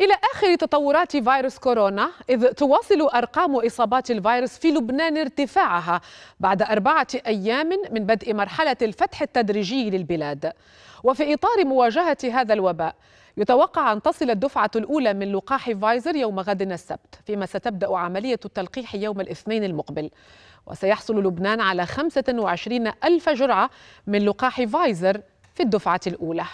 إلى آخر تطورات فيروس كورونا إذ تواصل أرقام إصابات الفيروس في لبنان ارتفاعها بعد أربعة أيام من بدء مرحلة الفتح التدريجي للبلاد وفي إطار مواجهة هذا الوباء يتوقع أن تصل الدفعة الأولى من لقاح فايزر يوم غد السبت فيما ستبدأ عملية التلقيح يوم الاثنين المقبل وسيحصل لبنان على 25 ألف جرعة من لقاح فايزر في الدفعة الأولى